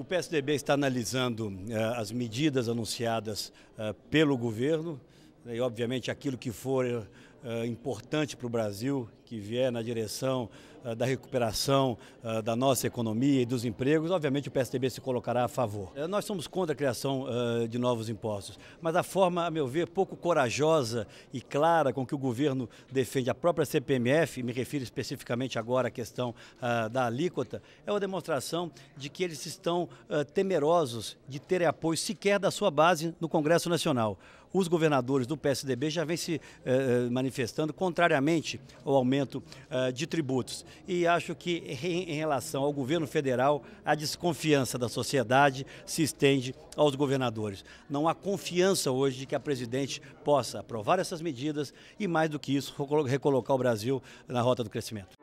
O PSDB está analisando uh, as medidas anunciadas uh, pelo governo né, e, obviamente, aquilo que for eh, uh, importante para o Brasil que vier na direção uh, da recuperação uh, da nossa economia e dos empregos, obviamente o PSDB se colocará a favor. nós somos contra a criação de novos impostos, mas a forma, a meu ver, pouco corajosa e clara com que o governo defende a própria CPMF, e me refiro especificamente agora à questão ah, da alíquota, é uma demonstração de que eles estão ah, temerosos de terem apoio sequer da sua base no Congresso Nacional. Os governadores do PSDB já vêm se manifestando manifestando, contrariamente ao aumento uh, de tributos. E acho que, em, em relação ao governo federal, a desconfiança da sociedade se estende aos governadores. Não há confiança hoje de que a presidente possa aprovar essas medidas e, mais do que isso, recolocar o Brasil na rota do crescimento.